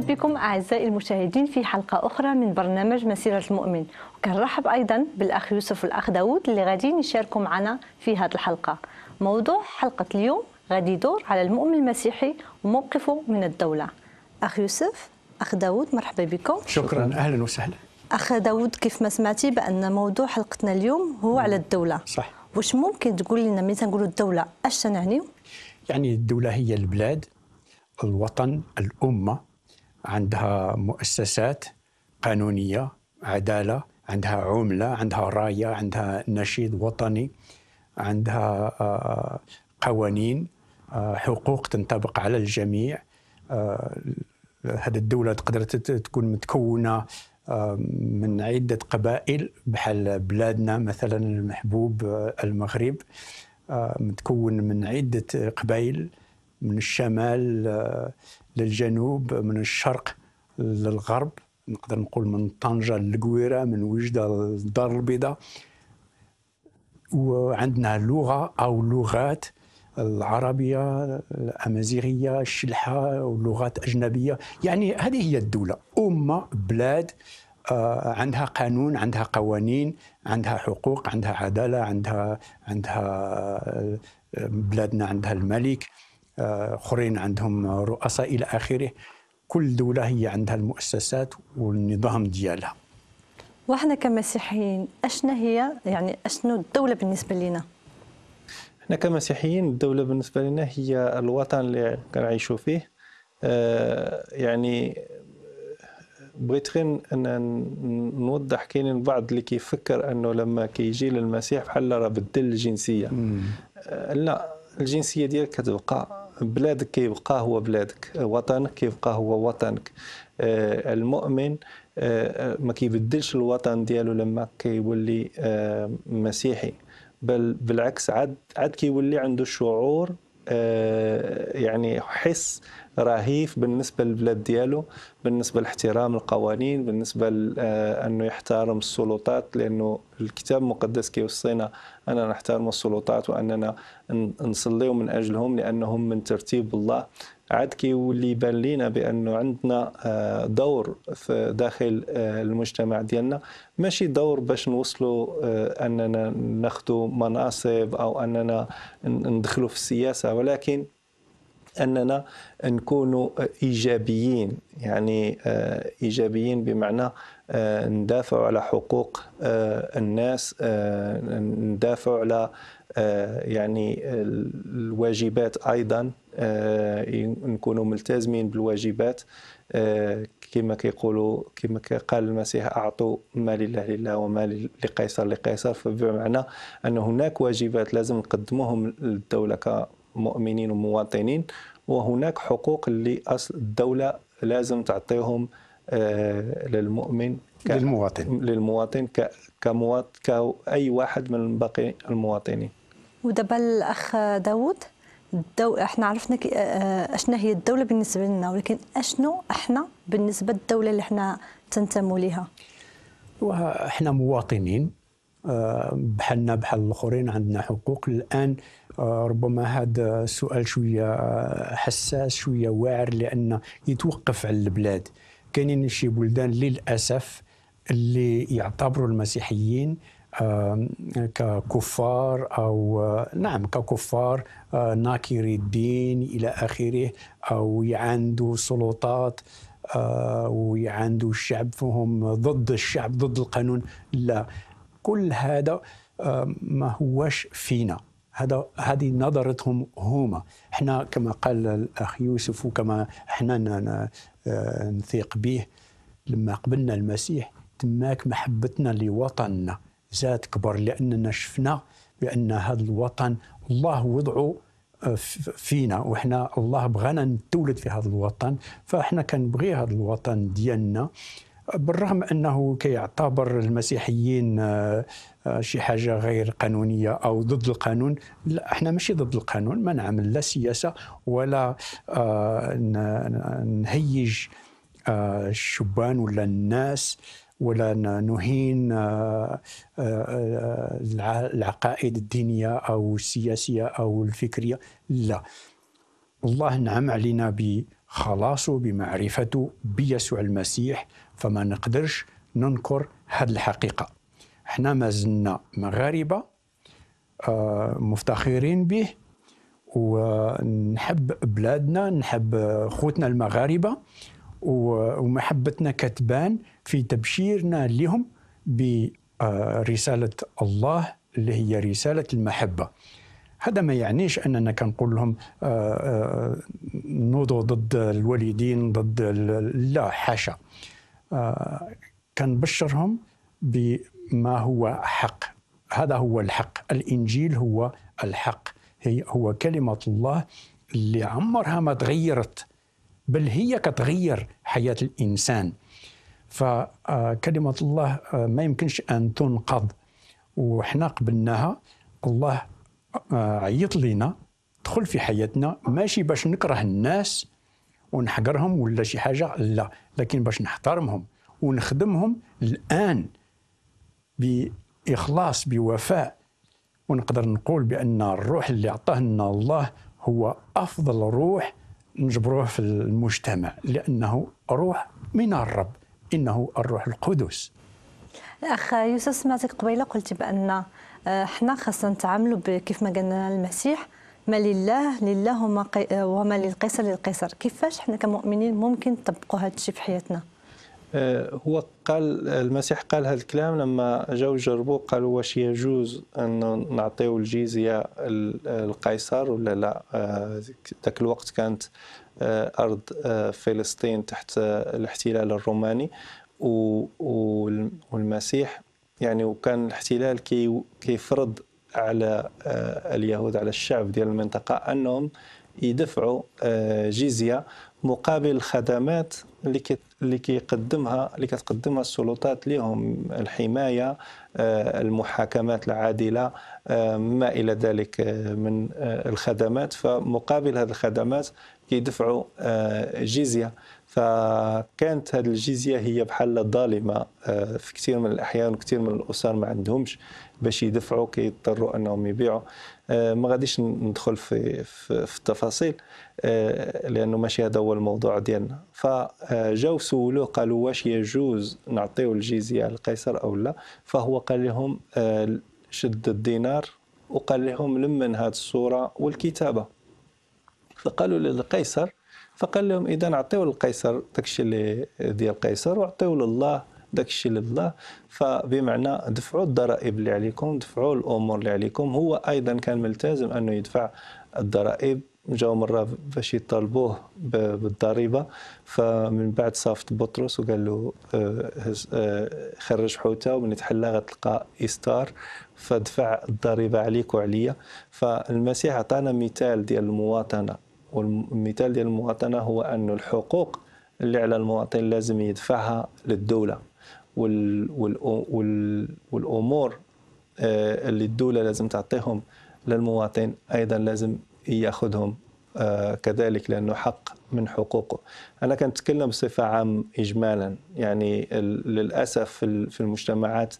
نرحب بكم أعزائي المشاهدين في حلقة أخرى من برنامج مسيرة المؤمن وكنرحب أيضا بالأخ يوسف والأخ داود اللي غاديين يشاركوا معنا في هذه الحلقة موضوع حلقة اليوم غادي يدور على المؤمن المسيحي وموقفه من الدولة أخ يوسف أخ داود مرحبا بكم شكرا أهلا وسهلا أخ داود كيف ما سمعتي بأن موضوع حلقتنا اليوم هو على الدولة صح واش ممكن تقول لنا مثلا تنقولوا الدولة اش تنعنيو؟ يعني الدولة هي البلاد الوطن الأمة عندها مؤسسات قانونية عدالة عندها عملة عندها راية عندها نشيد وطني عندها آه، قوانين آه، حقوق تنطبق على الجميع آه، هذه الدولة تقدر تكون متكونة من عدة قبائل بحال بلادنا مثلا المحبوب المغرب متكون من عدة قبائل من الشمال للجنوب من الشرق للغرب نقدر نقول من طنجة للقويرة من وجدة للدار البيضاء وعندنا لغة أو لغات العربية الأمازيغية الشلحة ولغات أجنبية يعني هذه هي الدولة أمة بلاد آه، عندها قانون عندها قوانين عندها حقوق عندها عدالة عندها عندها آه، بلادنا عندها الملك اخرين عندهم رؤساء الى اخره كل دوله هي عندها المؤسسات والنظام ديالها وحنا كمسيحيين اشنا هي يعني اشنو الدوله بالنسبه لنا احنا كمسيحيين الدوله بالنسبه لنا هي الوطن اللي كنعيشوا فيه آه، يعني بغيت غير نوضح كاينين بعض اللي كيفكر انه لما كيجي للمسيح بحال راه بدل الجنسيه مم. آه، لا الجنسيه ديالك كتبقى بلادك كيبقى هو بلادك وطنك كيبقى هو وطنك آه، المؤمن آه، آه، ما كيبدلش الوطن ديالو لما كيولي مسيحي بل بالعكس عاد عاد كيولي عنده شعور يعني حس رهيف بالنسبه للبلاد ديالو بالنسبه لاحترام القوانين بالنسبه آه، انه يحترم السلطات لانه الكتاب المقدس كيوصينا اننا نحترم السلطات واننا نصليو من اجلهم لانهم من ترتيب الله عاد كيولي يبان لينا بانه عندنا آه، دور في داخل آه، المجتمع ديالنا ماشي دور باش نوصلوا اننا ناخذوا مناصب او اننا ندخلوا في السياسه ولكن اننا نكونوا ايجابيين يعني آه، ايجابيين بمعنى آه، ندافع على حقوق آه، الناس ندافع على يعني الواجبات ايضا نكونوا ملتزمين بالواجبات كما كيقولوا كما قال المسيح اعطوا ما لله لله وما لقيصر لقيصر فبمعنى ان هناك واجبات لازم نقدموهم للدوله مؤمنين ومواطنين وهناك حقوق اللي أصل الدولة لازم تعطيهم آه، للمؤمن ك... للمواطن للمواطن ك... كمواط... كأي واحد من باقي المواطنين ودابا الأخ داوود الدو... احنا عرفنا ك... آه، آه، اشنا هي الدولة بالنسبة لنا ولكن اشنو احنا بالنسبة للدولة اللي احنا تنتموا ليها احنا مواطنين بحالنا بحال الاخرين عندنا حقوق الان آه، ربما هذا آه، السؤال شويه آه، حساس شويه واعر لان يتوقف على البلاد كاينين شي بلدان للاسف اللي يعتبروا المسيحيين ككفار او نعم ككفار ناكري الدين الى اخره او يعاندوا سلطات ويعاندوا الشعب فهم ضد الشعب ضد القانون لا كل هذا آه، ما هوش فينا هذا هذه نظرتهم هما احنا كما قال الاخ يوسف وكما احنا آه، نثيق به لما قبلنا المسيح تماك محبتنا لوطننا زاد كبر لاننا شفنا بان هذا الوطن الله وضعه آه، فينا وحنا الله بغانا نتولد في هذا الوطن فاحنا كنبغي هذا الوطن ديالنا بالرغم انه كيعتبر المسيحيين آه، آه، شي حاجه غير قانونيه او ضد القانون لا احنا ماشي ضد القانون ما نعمل لا سياسه ولا آه، نهيج الشبان ولا الناس ولا نهين العقائد الدينيه او السياسيه او الفكريه لا الله نعم علينا ب خلاصه بمعرفته بيسوع المسيح فما نقدرش ننكر هذه الحقيقة احنا ما زلنا مغاربة آه، مفتخرين به ونحب بلادنا نحب خوتنا المغاربة ومحبتنا كتبان في تبشيرنا لهم برسالة آه، الله اللي هي رسالة المحبة هذا ما يعنيش اننا كنقول لهم آه، آه، نوضوا ضد الوالدين ضد لا حاشا آه، كنبشرهم بما هو حق هذا هو الحق الانجيل هو الحق هي هو كلمه الله اللي عمرها ما تغيرت بل هي كتغير حياه الانسان فكلمه الله ما يمكنش ان تنقض وحنا قبلناها الله عيط لينا دخل في حياتنا ماشي باش نكره الناس ونحقرهم ولا شي حاجه لا لكن باش نحترمهم ونخدمهم الان باخلاص بوفاء ونقدر نقول بان الروح اللي عطاه لنا الله هو افضل روح نجبروه في المجتمع لانه روح من الرب انه الروح القدس الاخ يوسف سمعتك قبيله قلت بان حنا خاصنا نتعاملوا كيف ما لنا المسيح ما لله لله وما, وما للقيصر للقيصر كيفاش حنا كمؤمنين ممكن نطبقوا هذا الشيء في حياتنا آه، هو قال المسيح قال هذا الكلام لما جاو جربوا قالوا واش يجوز ان نعطيو الجيزيه للقيصر ولا لا آه، ذاك الوقت كانت آه، ارض فلسطين تحت الاحتلال الروماني والمسيح يعني وكان الاحتلال كي كيفرض على آه، اليهود على الشعب ديال المنطقه انهم يدفعوا آه، جزيه مقابل الخدمات اللي اللي كيقدمها اللي كتقدمها السلطات لهم الحمايه آه، المحاكمات العادله ما الى ذلك من الخدمات فمقابل هذه الخدمات كيدفعوا جزيه فكانت هذه الجزيه هي بحال ظالمه آه، في كثير من الاحيان وكثير من الاسر ما عندهمش باش يدفعوا كيضطروا انهم يبيعوا آه، ما غاديش ندخل في في التفاصيل آه، لانه ماشي هذا هو الموضوع ديالنا فجاو سولوه قالوا واش يجوز نعطيو الجزيه للقيصر او لا فهو قال لهم شد الدينار وقال لهم لمن هذه الصوره والكتابه فقالوا للقيصر فقال لهم اذا اعطيوا للقيصر داكشي اللي ديال القيصر واعطيوا لله داكشي لله فبمعنى دفعوا الضرائب اللي عليكم دفعوا الامور اللي عليكم هو ايضا كان ملتزم انه يدفع الضرائب جاو مره باش يطالبوه بالضريبه فمن بعد صافط بطرس وقال له آه، آه، خرج حوته ومن تحلى غتلقى استار فدفع الضريبه عليك وعليا فالمسيح عطانا مثال ديال المواطنه والمثال ديال المواطنه هو أن الحقوق اللي على المواطن لازم يدفعها للدوله والامور آه، اللي الدوله لازم تعطيهم للمواطن ايضا لازم ياخذهم آه، كذلك لانه حق من حقوقه انا كنتكلم بصفه عام اجمالا يعني للاسف في المجتمعات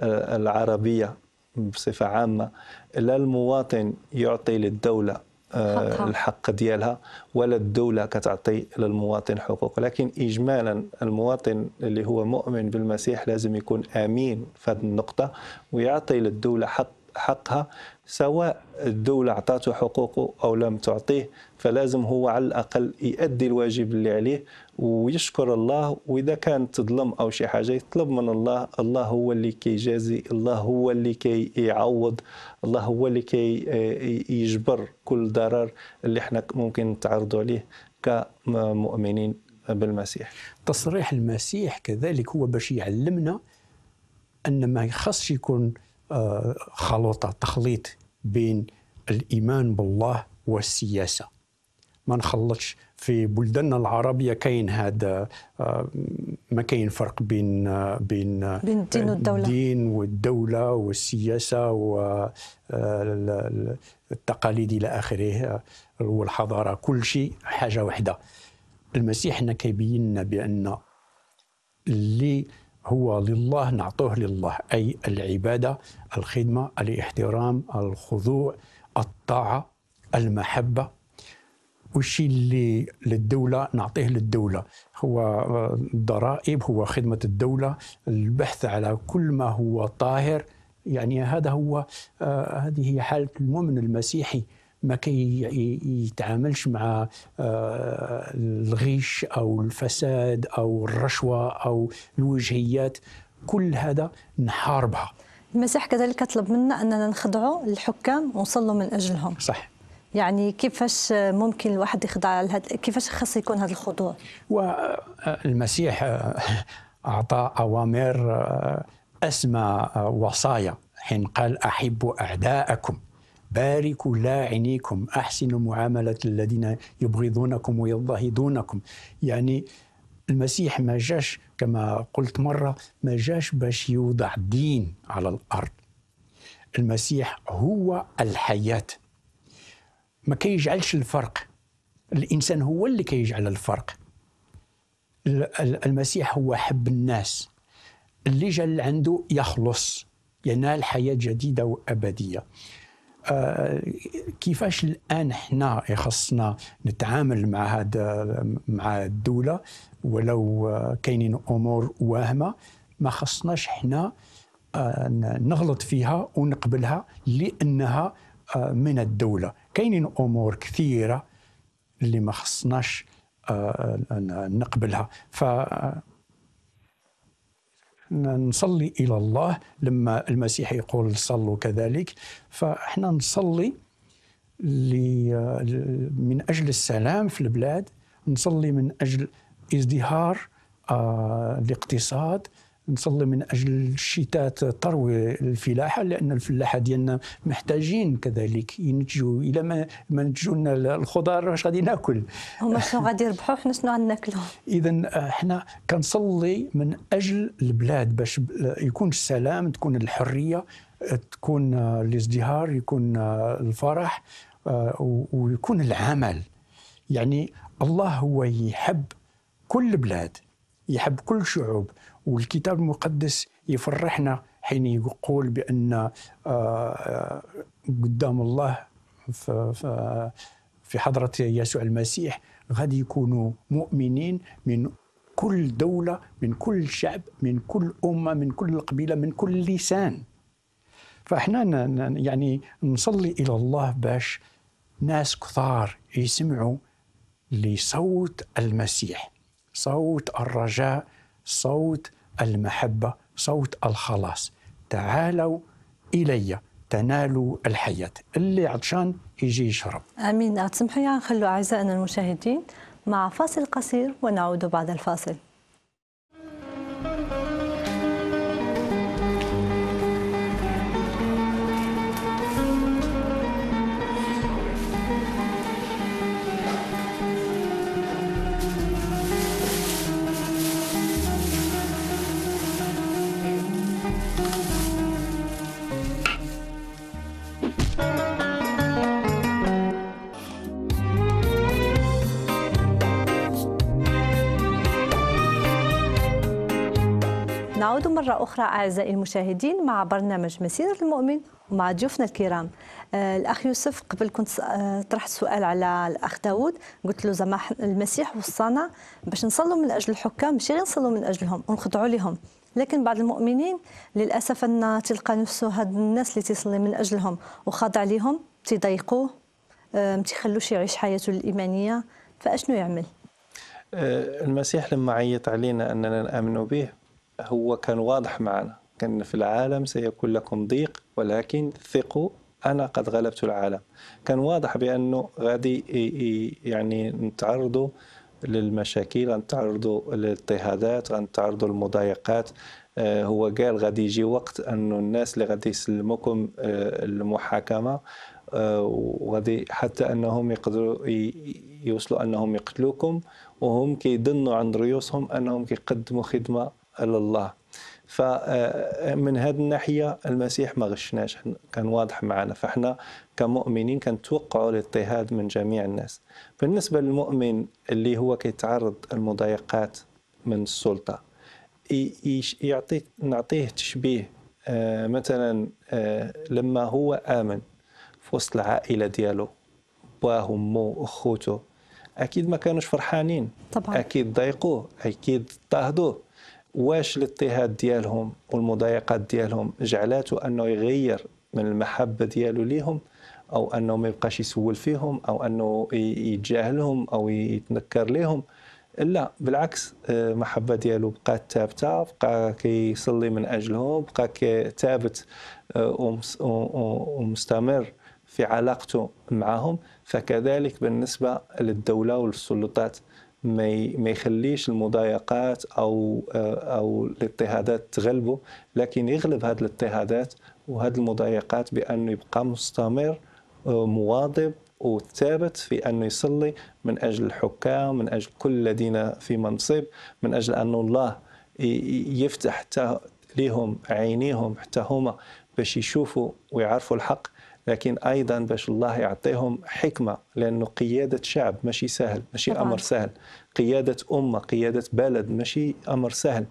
آه، العربيه بصفه عامه لا المواطن يعطي للدوله حقها. الحق ديالها ولا الدولة كتعطي للمواطن حقوق لكن إجمالا المواطن اللي هو مؤمن بالمسيح لازم يكون آمين في هذه النقطة ويعطي للدولة حق حقها سواء الدولة أعطاته حقوقه أو لم تعطيه فلازم هو على الأقل يؤدي الواجب اللي عليه ويشكر الله واذا كان تظلم او شي حاجه يطلب من الله الله هو اللي كيجازي كي الله هو اللي كيعوض كي الله هو اللي كيجبر كي آه، كل ضرر اللي احنا ممكن نتعرضوا عليه كمؤمنين بالمسيح تصريح المسيح كذلك هو باش يعلمنا ان ما يخصش يكون آه، خلطه تخليط بين الايمان بالله والسياسه ما نخلطش في بلداننا العربيه كاين هذا آه، ما كاين فرق بين آه، بين آه، بين الدين والدوله الدين والدوله والسياسه والتقاليد الى اخره والحضاره كل شيء حاجه واحده المسيح هنا كيبين لنا بان اللي هو لله نعطوه لله اي العباده الخدمه الاحترام الخضوع الطاعه المحبه والشيء اللي للدوله نعطيه للدوله هو الضرائب آه، هو خدمه الدوله البحث على كل ما هو طاهر يعني هذا هو آه هذه هي حاله المؤمن المسيحي ما كي يتعاملش مع الغيش آه، الغش او الفساد او الرشوه او الوجهيات كل هذا نحاربها المسيح كذلك طلب منا اننا نخضعوا للحكام ونصلوا من اجلهم صح يعني كيفاش ممكن الواحد يخضع لهذا كيفاش خاص يكون هذا الخضوع والمسيح اعطى اوامر آه، اسمى آه، وصايا حين قال احبوا اعداءكم باركوا لاعنيكم احسنوا معامله الذين يبغضونكم ويضاهدونكم يعني المسيح ما جاش كما قلت مره ما جاش باش يوضع دين على الارض المسيح هو الحياه ما كيجعلش الفرق الانسان هو اللي كيجعل الفرق المسيح هو حب الناس اللي جا عنده يخلص ينال حياه جديده وابديه آه كيفاش الان حنا يخصنا نتعامل مع هذا مع الدوله ولو كاينين امور واهمه ما خصناش حنا آه نغلط فيها ونقبلها لانها آه من الدوله كاينين امور كثيره اللي ما خصناش آه، نقبلها ف آه، نصلي الى الله لما المسيح يقول صلوا كذلك فاحنا نصلي آه، من اجل السلام في البلاد نصلي من اجل ازدهار الاقتصاد نصلي من اجل الشتات تروي الفلاحه لان الفلاحه ديالنا محتاجين كذلك ينتجوا الا ما ما نتجوا لنا الخضار واش غادي ناكل هما شنو غادي يربحوا حنا شنو غناكلوا اذا آه، حنا كنصلي من اجل البلاد باش يكون السلام تكون الحريه آه، تكون آه، الازدهار يكون الفرح ويكون العمل يعني الله هو يحب كل بلاد يحب كل الشعوب والكتاب المقدس يفرحنا حين يقول بأن آه، آه، قدام الله في حضرة يسوع المسيح غادي يكونوا مؤمنين من كل دولة من كل شعب من كل أمة من كل قبيلة من كل لسان فاحنا يعني نصلي إلى الله باش ناس كثار يسمعوا لصوت المسيح صوت الرجاء صوت المحبه صوت الخلاص تعالوا الي تنالوا الحياه اللي عطشان يجي يشرب امين سمحوا لي نخلوا اعزائنا المشاهدين مع فاصل قصير ونعود بعد الفاصل مرة أخرى أعزائي المشاهدين مع برنامج مسيرة المؤمن ومع ضيوفنا الكرام آه، الأخ يوسف قبل كنت آه، طرحت سؤال على الأخ داود قلت له زعما المسيح وصانا باش نصلوا من أجل الحكام ماشي غير نصلوا من أجلهم ونخضعوا لهم لكن بعض المؤمنين للأسف أن تلقى نفسه هاد الناس اللي تصلي من أجلهم وخاضع لهم تضايقوه آه، ما تيخلوش يعيش حياته الإيمانية فأشنو يعمل؟ المسيح لما عيط علينا أننا نؤمن به هو كان واضح معنا كان في العالم سيكون لكم ضيق ولكن ثقوا أنا قد غلبت العالم كان واضح بأنه غادي يعني نتعرضوا للمشاكل غنتعرضوا للاضطهادات غنتعرضوا للمضايقات آه، هو قال غادي يجي وقت انه الناس اللي غادي يسلموكم آه، المحاكمه آه، وغادي حتى انهم يقدروا يوصلوا انهم يقتلوكم وهم كيظنوا عند ريوسهم انهم كيقدموا خدمه على الله فمن آه، آه، هذه الناحيه المسيح ما غشناش كان واضح معنا فاحنا كمؤمنين كنتوقعوا الاضطهاد من جميع الناس بالنسبه للمؤمن اللي هو كيتعرض للمضايقات من السلطه يعطي نعطيه تشبيه آه، مثلا لما هو امن في وسط العائله ديالو باه ومو اخوته اكيد ما كانوش فرحانين طبعا اكيد ضايقوه أكيد اضطهدوه واش الاضطهاد ديالهم والمضايقات ديالهم جعلاته انه يغير من المحبه ديالو ليهم او انه ما يبقاش يسول فيهم او انه يتجاهلهم او يتنكر ليهم لا بالعكس آه، المحبه ديالو بقات ثابته بقى كيصلي من اجلهم بقى ثابت آه، ومستمر في علاقته معهم فكذلك بالنسبه للدوله والسلطات ما يخليش المضايقات او او الاضطهادات تغلبه لكن يغلب هذه الاضطهادات وهذه المضايقات بانه يبقى مستمر مواظب وثابت في انه يصلي من أجل الحكام من أجل كل الذين في منصب من أجل أن الله يفتح حتى لهم عينيهم حتى هما باش يشوفوا ويعرفوا الحق لكن أيضا باش الله يعطيهم حكمة لأنه قيادة شعب ماشي سهل ماشي طبعا. أمر سهل قيادة أمة قيادة بلد ماشي أمر سهل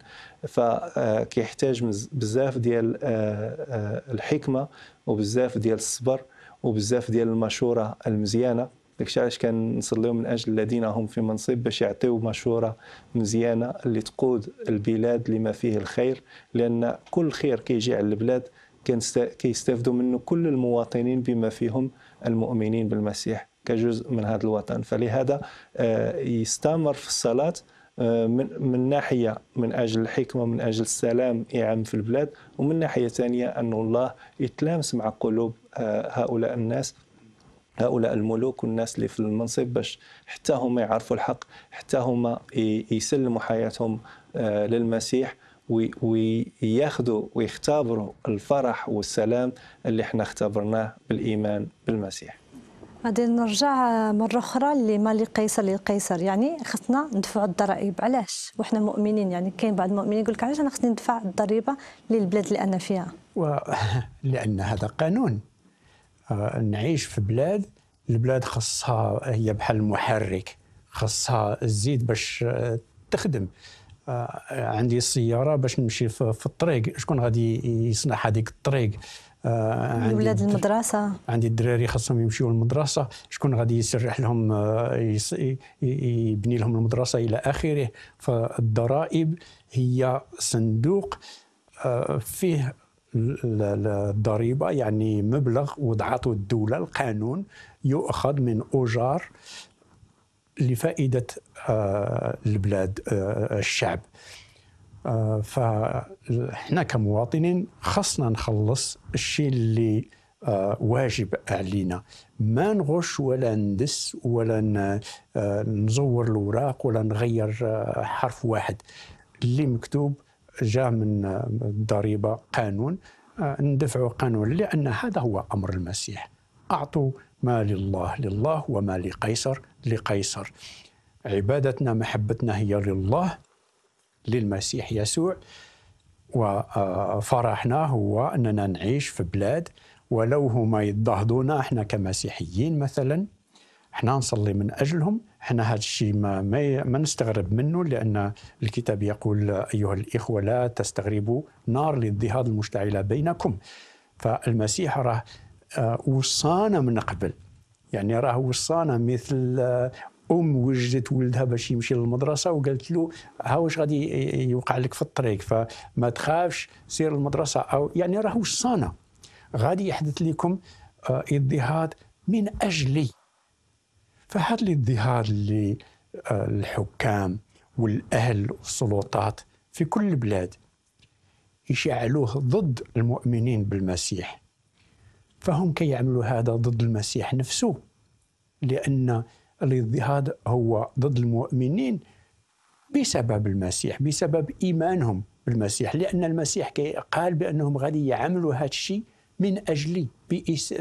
فكيحتاج آه، بزاف ديال آه، آه، الحكمة وبزاف ديال الصبر وبزاف ديال المشورة المزيانة داكشي علاش كنصليو من اجل الذين هم في منصب باش يعطيو مشوره مزيانه اللي تقود البلاد لما فيه الخير لان كل خير كيجي على البلاد كي منه كل المواطنين بما فيهم المؤمنين بالمسيح كجزء من هذا الوطن فلهذا آه، يستمر في الصلاة آه، من من ناحيه من اجل الحكمه من اجل السلام يعم في البلاد ومن ناحيه ثانيه ان الله يتلامس مع قلوب آه، هؤلاء الناس هؤلاء الملوك والناس اللي في المنصب باش حتى هما يعرفوا الحق حتى هما يسلموا حياتهم للمسيح وياخذوا ويختبروا الفرح والسلام اللي احنا اختبرناه بالايمان بالمسيح غادي نرجع مره اخرى لمال لقيصر للقيصر يعني خصنا ندفعوا الضرائب علاش وحنا مؤمنين يعني كاين بعض المؤمنين يقول لك علاش انا خصني ندفع الضريبه للبلاد اللي انا فيها و... لان هذا قانون آه نعيش في بلاد البلاد خصها هي بحال المحرك خصها الزيت باش آه، تخدم آه، عندي السياره باش نمشي في الطريق شكون غادي يصنع هذيك الطريق آه، عندي ولاد المدرسه عندي الدراري خاصهم يمشيو للمدرسه شكون غادي يسرح لهم آه، يبني لهم المدرسه الى اخره فالضرائب هي صندوق فيه الضريبه يعني مبلغ وضعته الدوله القانون يؤخذ من اجار لفائدة آه، البلاد آه، الشعب آه، فاحنا كمواطنين خصنا نخلص الشيء اللي واجب علينا ما نغش ولا ندس ولا نزور الوراق ولا نغير حرف واحد اللي مكتوب جاء من الضريبه قانون ندفعوا قانون لان هذا هو امر المسيح اعطوا ما لله لله وما لقيصر لقيصر عبادتنا محبتنا هي لله للمسيح يسوع وفرحنا هو أننا نعيش في بلاد ولو هما يضطهدونا احنا كمسيحيين مثلا احنا نصلي من أجلهم احنا هذا الشيء ما, ما, ما نستغرب منه لأن الكتاب يقول أيها الإخوة لا تستغربوا نار للضهاد المشتعلة بينكم فالمسيح راه آه، وصانا من قبل يعني راه وصانا مثل آه، ام وجدت ولدها باش يمشي للمدرسه وقالت له ها واش غادي يوقع لك في الطريق فما تخافش سير للمدرسه او يعني راه وصانا غادي يحدث لكم آه، اضطهاد من اجلي فهذا الاضطهاد اللي الحكام والاهل والسلطات في كل البلاد يشعلوه ضد المؤمنين بالمسيح فهم كيعملوا هذا ضد المسيح نفسه لأن الاضطهاد هو ضد المؤمنين بسبب المسيح بسبب إيمانهم بالمسيح لأن المسيح قال بأنهم غادي يعملوا هذا الشيء من أجلي بإس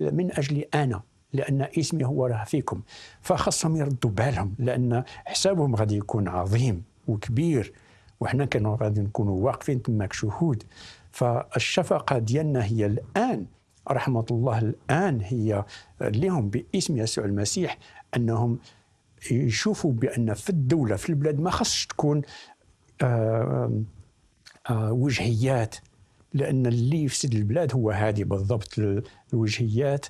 من أجلي أنا لأن اسمي هو راه فيكم فخصهم يردوا بالهم لأن حسابهم غادي يكون عظيم وكبير وحنا كانوا غادي نكونوا واقفين تماك شهود فالشفقة ديالنا هي الآن رحمة الله الآن هي لهم باسم يسوع المسيح أنهم يشوفوا بأن في الدولة في البلاد ما خصش تكون آآ آه، آآ آه، آه، وجهيات لأن اللي يفسد البلاد هو هذه بالضبط الوجهيات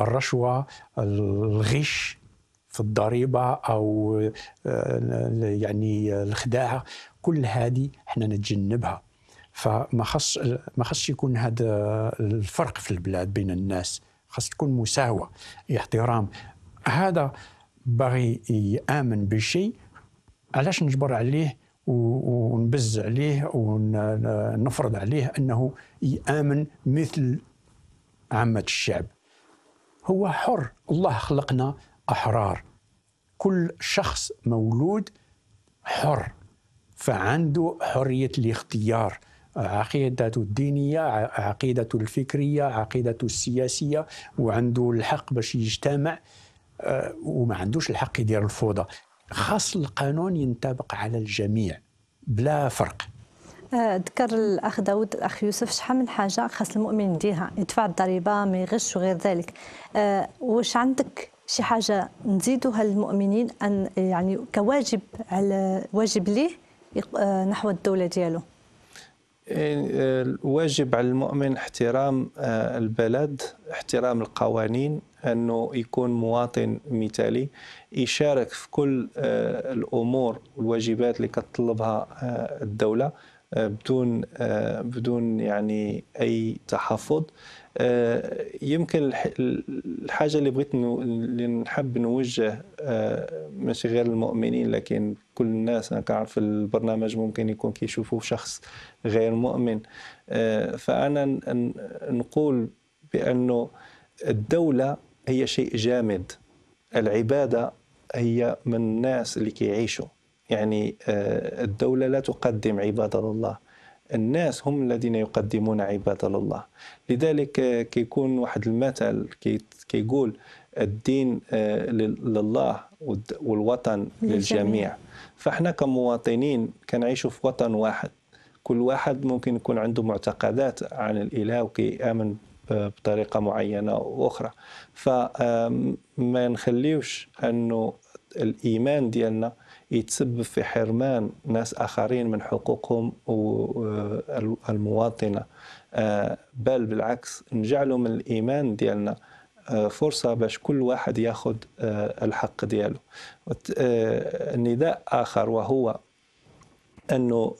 الرشوة الغش في الضريبة أو يعني الخداعة كل هذه احنا نتجنبها فما خصش ما خصش يكون هذا الفرق في البلاد بين الناس خص تكون مساواه احترام هذا باغي يامن بشيء علاش نجبر عليه ونبز عليه ونفرض عليه انه يامن مثل عامه الشعب هو حر الله خلقنا احرار كل شخص مولود حر فعنده حريه الاختيار عقيدة الدينية عقيدة الفكرية عقيدة السياسية وعنده الحق باش يجتمع آه، وما عندوش الحق يدير الفوضى خاص القانون ينطبق على الجميع بلا فرق آه، ذكر الاخ داود الاخ يوسف شحال من حاجه خاص المؤمن يديها يدفع الضريبه ما يغش وغير ذلك أه واش عندك شي حاجه نزيدوها للمؤمنين ان يعني كواجب على واجب ليه آه، نحو الدوله ديالو واجب على المؤمن احترام آه، البلد احترام القوانين أنه يكون مواطن مثالي يشارك في كل آه، الأمور والواجبات اللي كتطلبها آه، الدولة آه، بدون آه، بدون يعني اي تحفظ آه، يمكن الحاجه اللي بغيت اللي نحب نوجه ماشي غير المؤمنين لكن كل الناس انا كنعرف البرنامج ممكن يكون كيشوفوا شخص غير مؤمن فانا نقول بانه الدوله هي شيء جامد العباده هي من الناس اللي كيعيشوا يعني آه، الدولة لا تقدم عبادة الله الناس هم الذين يقدمون عبادة الله لذلك آه، كيكون واحد المثل كيقول الدين آه، لله والوطن للجميع فاحنا كمواطنين كنعيشوا في وطن واحد كل واحد ممكن يكون عنده معتقدات عن الاله وكيامن بطريقه معينه واخرى فما نخليوش انه الايمان ديالنا يتسبب في حرمان ناس آخرين من حقوقهم آه، المواطنة آه، بل بالعكس نجعلوا من الإيمان ديالنا آه، فرصة باش كل واحد ياخذ الحق ديالو نداء آخر وهو أنه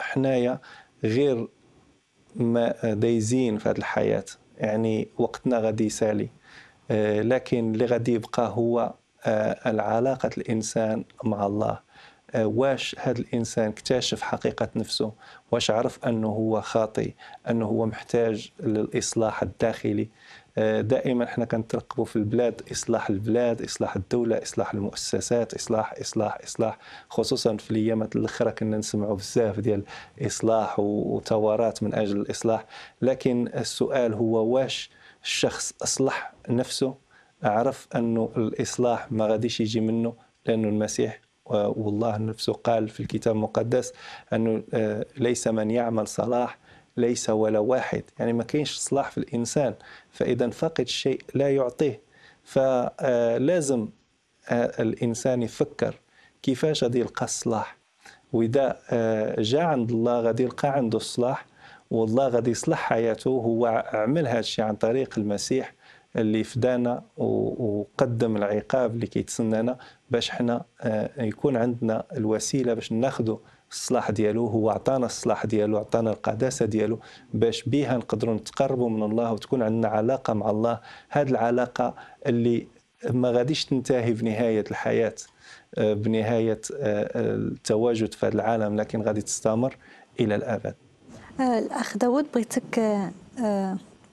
حنايا غير ما دايزين في هذه الحياة يعني وقتنا غادي يسالي لكن اللي غادي يبقى هو آه، العلاقة الإنسان مع الله آه، واش هذا الانسان اكتشف حقيقه نفسه واش عرف انه هو خاطي انه هو محتاج للاصلاح الداخلي آه، دائما احنا كنترقبوا في البلاد اصلاح البلاد اصلاح الدوله اصلاح المؤسسات اصلاح اصلاح اصلاح خصوصا في الايامات الاخيره كنا نسمعوا بزاف ديال اصلاح وثورات من اجل الاصلاح لكن السؤال هو واش الشخص اصلح نفسه عرف أنه الإصلاح ما غاديش يجي منه لأنه المسيح والله نفسه قال في الكتاب المقدس أنه آه، ليس من يعمل صلاح ليس ولا واحد يعني ما كاينش صلاح في الإنسان فإذا فقد الشيء لا يعطيه فلازم آه، آه، الإنسان يفكر كيفاش غادي يلقى الصلاح وإذا جاء عند الله غادي يلقى عنده الصلاح والله غادي يصلح حياته هو عمل هذا الشيء عن طريق المسيح اللي فدانا وقدم العقاب اللي كيتسنانا باش حنا آه، يكون عندنا الوسيله باش ناخذوا الصلاح ديالو هو عطانا الصلاح ديالو عطانا القداسه ديالو باش بها نقدروا نتقربوا من الله وتكون عندنا علاقه مع الله هذه العلاقه اللي ما غاديش تنتهي بنهايه الحياه بنهايه آه، آه، التواجد في هذا العالم لكن غادي تستمر الى الابد الاخ داود بغيتك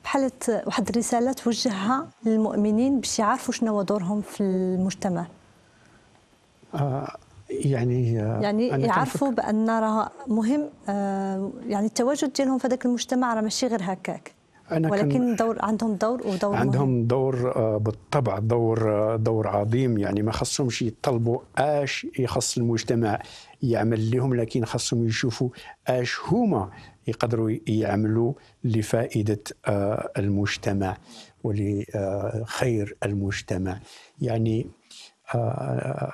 بحالة واحد الرساله توجهها للمؤمنين باش يعرفوا شنو هو دورهم في المجتمع آه يعني آه، يعني يعرفوا بان راه مهم آه يعني التواجد ديالهم في هذاك المجتمع راه ماشي غير هكاك أنا ولكن دور عندهم دور ودور عندهم مهم. دور آه، بالطبع دور آه، دور عظيم يعني ما خصهمش يطلبوا اش يخص المجتمع يعمل لهم لكن خاصهم يشوفوا اش هما يقدروا يعملوا لفائده آه، المجتمع ولخير آه، المجتمع يعني آه،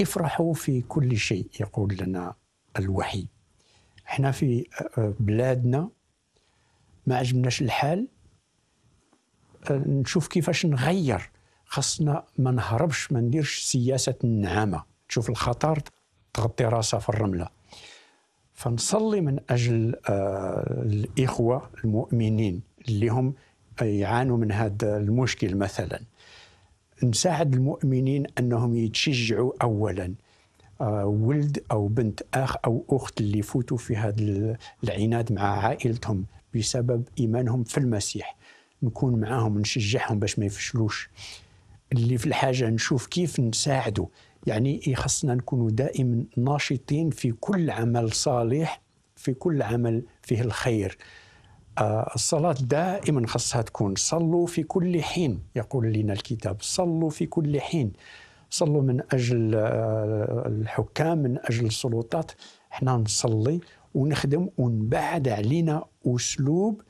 افرحوا في كل شيء يقول لنا الوحي احنا في بلادنا ما عجبناش الحال نشوف كيفاش نغير خاصنا ما نهربش ما نديرش سياسه النعامه تشوف الخطر تغطي راسها في الرمله فنصلي من اجل آه، الاخوه المؤمنين اللي هم يعانوا من هذا المشكل مثلا نساعد المؤمنين انهم يتشجعوا اولا آه، ولد او بنت اخ او اخت اللي فوتوا في هذا العناد مع عائلتهم بسبب ايمانهم في المسيح نكون معاهم نشجعهم باش ما يفشلوش اللي في الحاجه نشوف كيف نساعده يعني خصنا نكونوا دائما ناشطين في كل عمل صالح في كل عمل فيه الخير آه، الصلاة دائما خصها تكون صلوا في كل حين يقول لنا الكتاب صلوا في كل حين صلوا من أجل آه، الحكام من أجل السلطات احنا نصلي ونخدم ونبعد علينا أسلوب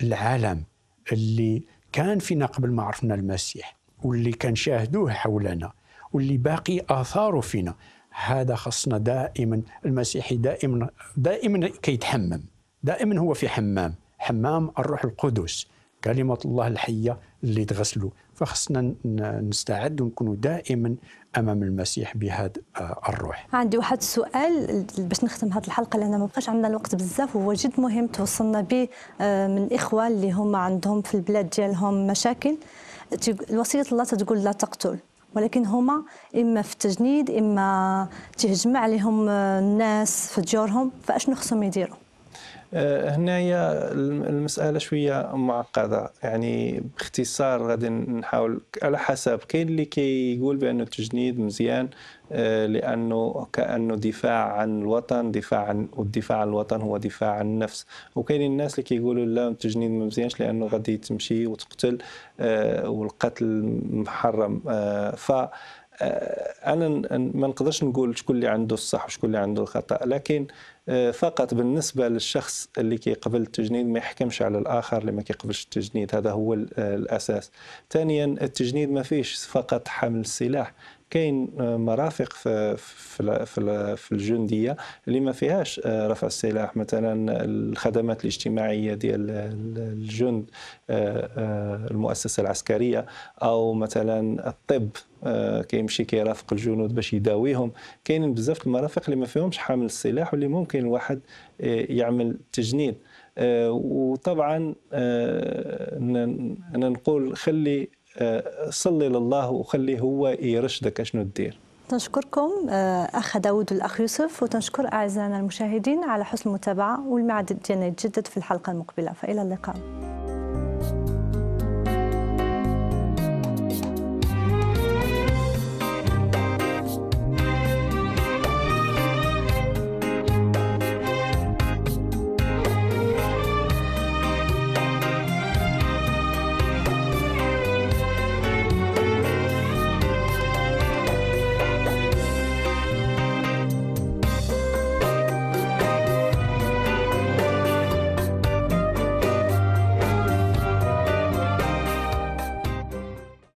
العالم اللي كان فينا قبل ما عرفنا المسيح واللي كان شاهدوه حولنا واللي باقي اثاره فينا هذا خصنا دائما المسيحي دائما دائما كيتحمم دائما هو في حمام حمام الروح القدس كلمة الله الحية اللي تغسلوا فخصنا نستعد ونكونوا دائما امام المسيح بهذا آه، الروح عندي واحد السؤال باش نختم هذه الحلقه لان ما بقاش عندنا الوقت بزاف وهو جد مهم توصلنا به آه، من الاخوه اللي هما عندهم في البلاد ديالهم مشاكل وصيه الله تقول لا تقتل ولكن هما اما في التجنيد اما تهجم عليهم الناس في ديورهم فاشنو خصهم يديروا هنايا المساله شويه معقده يعني باختصار غادي نحاول على حسب كاين اللي كيقول بان التجنيد مزيان آه، لانه كانه دفاع عن الوطن دفاع عن والدفاع عن الوطن هو دفاع عن النفس وكاين الناس اللي كيقولوا لا التجنيد ما مزيانش لانه غادي تمشي وتقتل آه، والقتل محرم آه، ف انا ما نقدرش نقول شكون اللي عنده الصح وشكون اللي عنده الخطا لكن آه، فقط بالنسبه للشخص اللي كيقبل التجنيد ما يحكمش على الاخر اللي ما كيقبلش التجنيد هذا هو آه، الاساس ثانيا التجنيد ما فيش فقط حمل السلاح كاين آه، مرافق في في في الجنديه اللي ما فيهاش رفع السلاح مثلا الخدمات الاجتماعيه ديال الجند المؤسسه العسكريه او مثلا الطب آه، كيمشي كيرافق الجنود باش يداويهم كاينين بزاف المرافق اللي ما فيهمش حامل السلاح واللي ممكن الواحد آه، يعمل تجنيد آه، وطبعا انا نقول خلي صلي لله وخلي هو يرشدك شنو دير تنشكركم أخ داود والأخ يوسف وتنشكر أعزائنا المشاهدين على حسن المتابعة والمعد ديالنا يتجدد في الحلقة المقبلة فإلى اللقاء